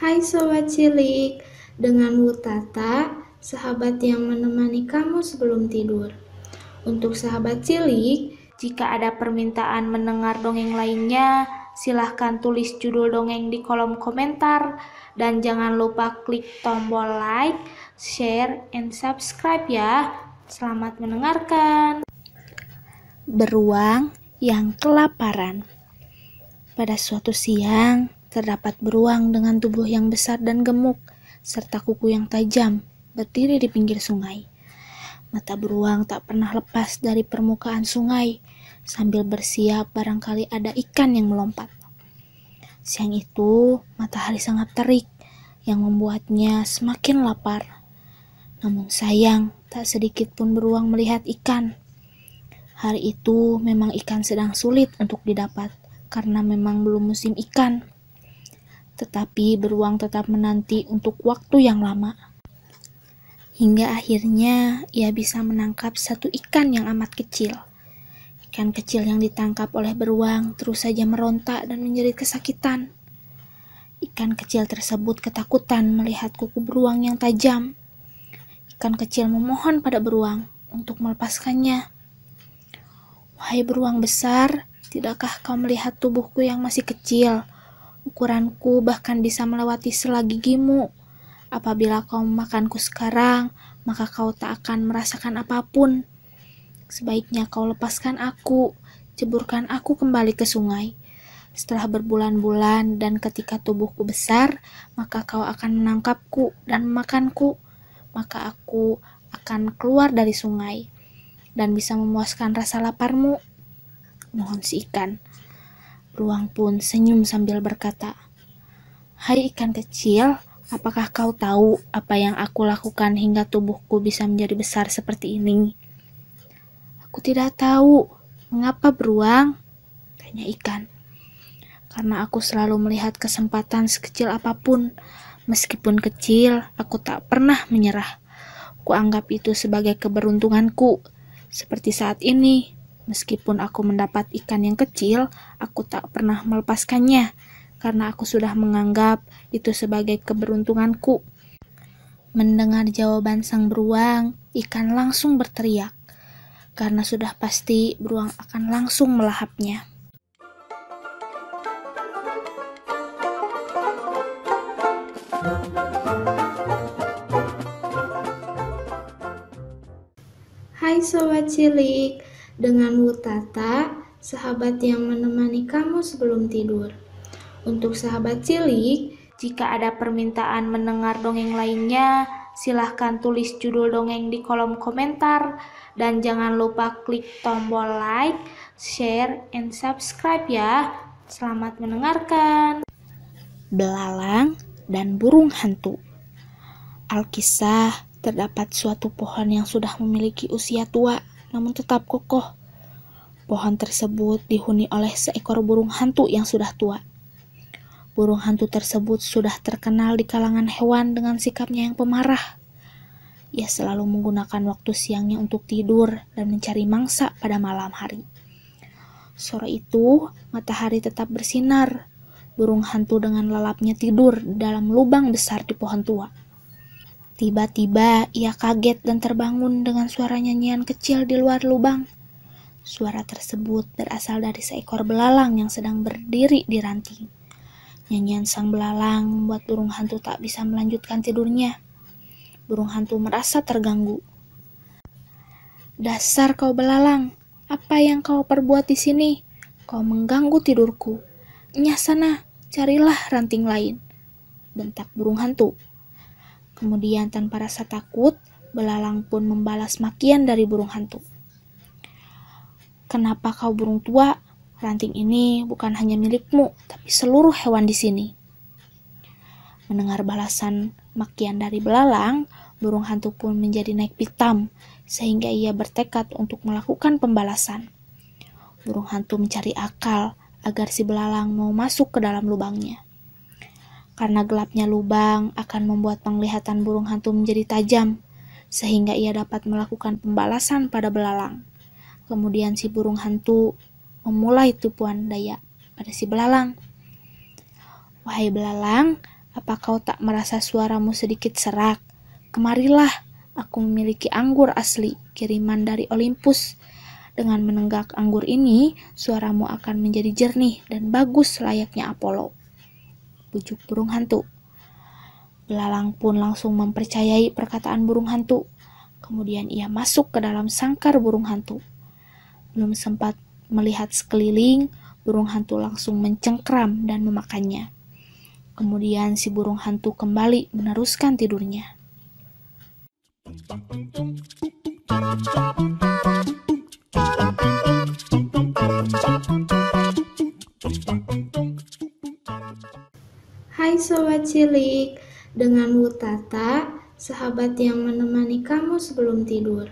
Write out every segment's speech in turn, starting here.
Hai Sobat Cilik, dengan Tata, sahabat yang menemani kamu sebelum tidur. Untuk sahabat cilik, jika ada permintaan mendengar dongeng lainnya, silahkan tulis judul dongeng di kolom komentar. Dan jangan lupa klik tombol like, share, and subscribe ya. Selamat mendengarkan. Beruang yang kelaparan. Pada suatu siang, Terdapat beruang dengan tubuh yang besar dan gemuk, serta kuku yang tajam, berdiri di pinggir sungai. Mata beruang tak pernah lepas dari permukaan sungai, sambil bersiap barangkali ada ikan yang melompat. Siang itu, matahari sangat terik, yang membuatnya semakin lapar. Namun sayang, tak sedikit pun beruang melihat ikan. Hari itu memang ikan sedang sulit untuk didapat, karena memang belum musim ikan tetapi beruang tetap menanti untuk waktu yang lama. Hingga akhirnya ia bisa menangkap satu ikan yang amat kecil. Ikan kecil yang ditangkap oleh beruang terus saja meronta dan menjerit kesakitan. Ikan kecil tersebut ketakutan melihat kuku beruang yang tajam. Ikan kecil memohon pada beruang untuk melepaskannya. Wahai beruang besar, tidakkah kau melihat tubuhku yang masih kecil? Ukuranku bahkan bisa melewati sela gigimu. Apabila kau memakanku sekarang, maka kau tak akan merasakan apapun. Sebaiknya kau lepaskan aku, ceburkan aku kembali ke sungai. Setelah berbulan-bulan dan ketika tubuhku besar, maka kau akan menangkapku dan memakanku. Maka aku akan keluar dari sungai dan bisa memuaskan rasa laparmu. Mohon si ikan. Ruang pun senyum sambil berkata, Hai ikan kecil, apakah kau tahu apa yang aku lakukan hingga tubuhku bisa menjadi besar seperti ini? Aku tidak tahu. Mengapa beruang? Tanya ikan. Karena aku selalu melihat kesempatan sekecil apapun. Meskipun kecil, aku tak pernah menyerah. Kuanggap itu sebagai keberuntunganku. Seperti saat ini, Meskipun aku mendapat ikan yang kecil, aku tak pernah melepaskannya karena aku sudah menganggap itu sebagai keberuntunganku. Mendengar jawaban sang beruang, ikan langsung berteriak karena sudah pasti beruang akan langsung melahapnya. Hai sobat cilik, dengan Wutata, sahabat yang menemani kamu sebelum tidur. Untuk sahabat cilik, jika ada permintaan mendengar dongeng lainnya, silahkan tulis judul dongeng di kolom komentar. Dan jangan lupa klik tombol like, share, and subscribe ya. Selamat mendengarkan. Belalang dan burung hantu. Alkisah terdapat suatu pohon yang sudah memiliki usia tua namun tetap kokoh. Pohon tersebut dihuni oleh seekor burung hantu yang sudah tua. Burung hantu tersebut sudah terkenal di kalangan hewan dengan sikapnya yang pemarah. Ia selalu menggunakan waktu siangnya untuk tidur dan mencari mangsa pada malam hari. Sore itu, matahari tetap bersinar. Burung hantu dengan lalapnya tidur dalam lubang besar di pohon tua. Tiba-tiba ia kaget dan terbangun dengan suara nyanyian kecil di luar lubang. Suara tersebut berasal dari seekor belalang yang sedang berdiri di ranting. Nyanyian sang belalang membuat burung hantu tak bisa melanjutkan tidurnya. Burung hantu merasa terganggu. Dasar kau belalang, apa yang kau perbuat di sini? Kau mengganggu tidurku. Nyasana, carilah ranting lain. Bentak burung hantu. Kemudian tanpa rasa takut, belalang pun membalas makian dari burung hantu. Kenapa kau burung tua? Ranting ini bukan hanya milikmu, tapi seluruh hewan di sini. Mendengar balasan makian dari belalang, burung hantu pun menjadi naik pitam, sehingga ia bertekad untuk melakukan pembalasan. Burung hantu mencari akal agar si belalang mau masuk ke dalam lubangnya karena gelapnya lubang akan membuat penglihatan burung hantu menjadi tajam, sehingga ia dapat melakukan pembalasan pada belalang. Kemudian si burung hantu memulai tupuan daya pada si belalang. Wahai belalang, apa kau tak merasa suaramu sedikit serak? Kemarilah, aku memiliki anggur asli, kiriman dari Olympus. Dengan menenggak anggur ini, suaramu akan menjadi jernih dan bagus layaknya Apollo bujuk burung hantu. Belalang pun langsung mempercayai perkataan burung hantu. Kemudian ia masuk ke dalam sangkar burung hantu. Belum sempat melihat sekeliling, burung hantu langsung mencengkram dan memakannya. Kemudian si burung hantu kembali meneruskan tidurnya. Hai Sobat Cilik, dengan Tata, sahabat yang menemani kamu sebelum tidur.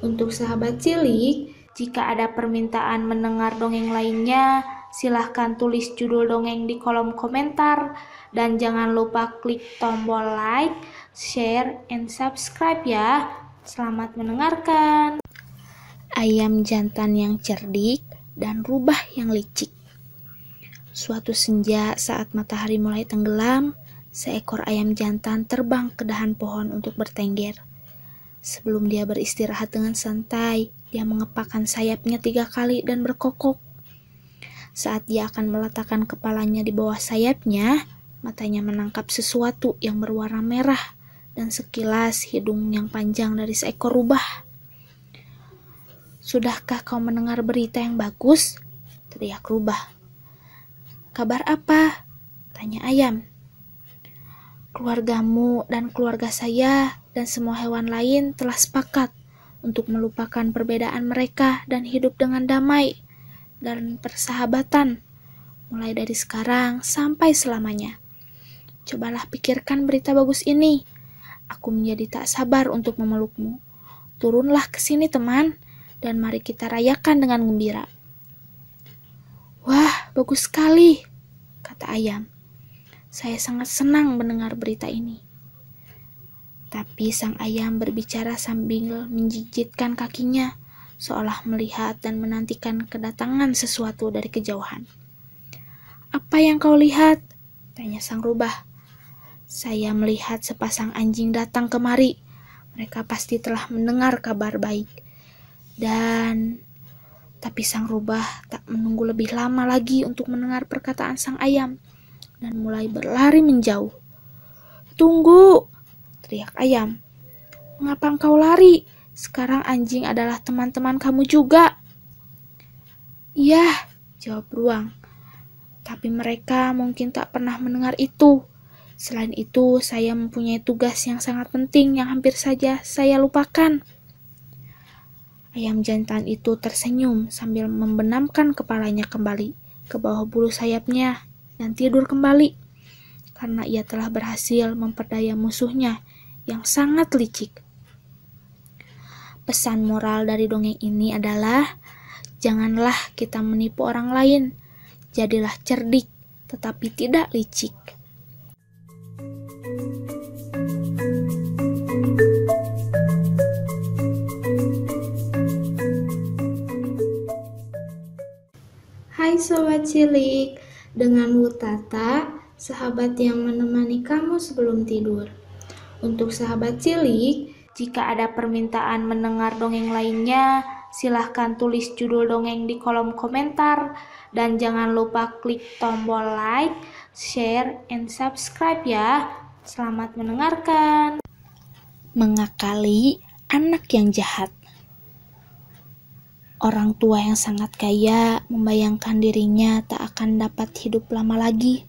Untuk sahabat cilik, jika ada permintaan mendengar dongeng lainnya, silahkan tulis judul dongeng di kolom komentar. Dan jangan lupa klik tombol like, share, and subscribe ya. Selamat mendengarkan. Ayam jantan yang cerdik dan rubah yang licik. Suatu senja saat matahari mulai tenggelam, seekor ayam jantan terbang ke dahan pohon untuk bertengger. Sebelum dia beristirahat dengan santai, dia mengepakkan sayapnya tiga kali dan berkokok. Saat dia akan meletakkan kepalanya di bawah sayapnya, matanya menangkap sesuatu yang berwarna merah dan sekilas hidung yang panjang dari seekor rubah. Sudahkah kau mendengar berita yang bagus? Teriak rubah Kabar apa? Tanya ayam. Keluargamu dan keluarga saya dan semua hewan lain telah sepakat untuk melupakan perbedaan mereka dan hidup dengan damai dan persahabatan mulai dari sekarang sampai selamanya. Cobalah pikirkan berita bagus ini. Aku menjadi tak sabar untuk memelukmu. Turunlah ke sini teman, dan mari kita rayakan dengan gembira. Wah, Bagus sekali, kata ayam. Saya sangat senang mendengar berita ini. Tapi sang ayam berbicara sambil menjijitkan kakinya, seolah melihat dan menantikan kedatangan sesuatu dari kejauhan. Apa yang kau lihat? Tanya sang rubah. Saya melihat sepasang anjing datang kemari. Mereka pasti telah mendengar kabar baik. Dan tapi sang rubah tak menunggu lebih lama lagi untuk mendengar perkataan sang ayam dan mulai berlari menjauh. Tunggu! teriak ayam. Mengapa engkau lari? Sekarang anjing adalah teman-teman kamu juga. Iya, jawab ruang. Tapi mereka mungkin tak pernah mendengar itu. Selain itu, saya mempunyai tugas yang sangat penting yang hampir saja saya lupakan. Ayam jantan itu tersenyum sambil membenamkan kepalanya kembali ke bawah bulu sayapnya dan tidur kembali karena ia telah berhasil memperdaya musuhnya yang sangat licik. Pesan moral dari dongeng ini adalah janganlah kita menipu orang lain. Jadilah cerdik tetapi tidak licik. Sahabat Cilik, dengan Tata, sahabat yang menemani kamu sebelum tidur. Untuk sahabat cilik, jika ada permintaan mendengar dongeng lainnya, silahkan tulis judul dongeng di kolom komentar. Dan jangan lupa klik tombol like, share, and subscribe ya. Selamat mendengarkan. Mengakali anak yang jahat. Orang tua yang sangat kaya membayangkan dirinya tak akan dapat hidup lama lagi.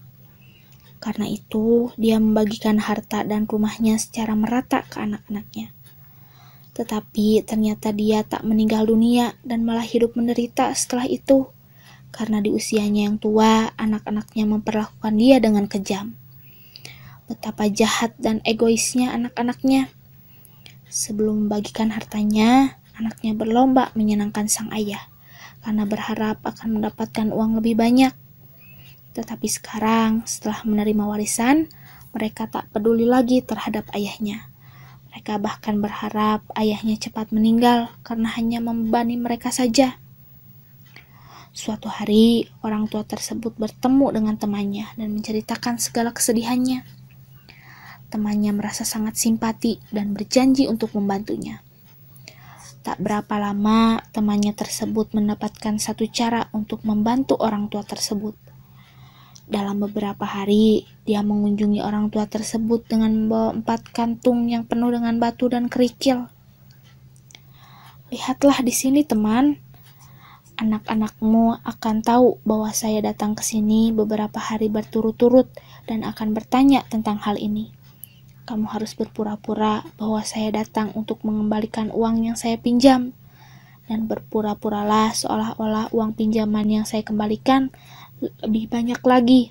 Karena itu, dia membagikan harta dan rumahnya secara merata ke anak-anaknya. Tetapi ternyata dia tak meninggal dunia dan malah hidup menderita setelah itu. Karena di usianya yang tua, anak-anaknya memperlakukan dia dengan kejam. Betapa jahat dan egoisnya anak-anaknya. Sebelum membagikan hartanya, Anaknya berlomba menyenangkan sang ayah karena berharap akan mendapatkan uang lebih banyak. Tetapi sekarang, setelah menerima warisan, mereka tak peduli lagi terhadap ayahnya. Mereka bahkan berharap ayahnya cepat meninggal karena hanya membebani mereka saja. Suatu hari, orang tua tersebut bertemu dengan temannya dan menceritakan segala kesedihannya. Temannya merasa sangat simpati dan berjanji untuk membantunya. Tak berapa lama, temannya tersebut mendapatkan satu cara untuk membantu orang tua tersebut. Dalam beberapa hari, dia mengunjungi orang tua tersebut dengan membawa empat kantung yang penuh dengan batu dan kerikil. Lihatlah di sini, teman. Anak-anakmu akan tahu bahwa saya datang ke sini beberapa hari berturut-turut dan akan bertanya tentang hal ini. Kamu harus berpura-pura bahwa saya datang untuk mengembalikan uang yang saya pinjam. Dan berpura-puralah seolah-olah uang pinjaman yang saya kembalikan lebih banyak lagi.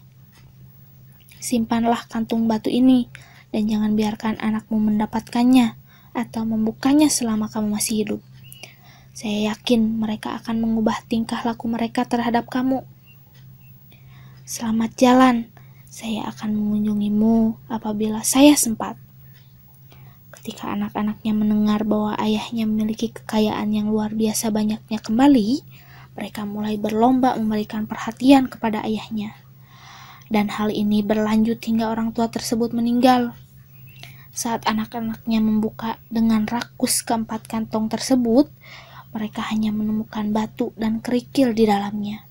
Simpanlah kantung batu ini, dan jangan biarkan anakmu mendapatkannya atau membukanya selama kamu masih hidup. Saya yakin mereka akan mengubah tingkah laku mereka terhadap kamu. Selamat jalan, saya akan mengunjungimu apabila saya sempat. Ketika anak-anaknya mendengar bahwa ayahnya memiliki kekayaan yang luar biasa banyaknya kembali, mereka mulai berlomba memberikan perhatian kepada ayahnya. Dan hal ini berlanjut hingga orang tua tersebut meninggal. Saat anak-anaknya membuka dengan rakus keempat kantong tersebut, mereka hanya menemukan batu dan kerikil di dalamnya.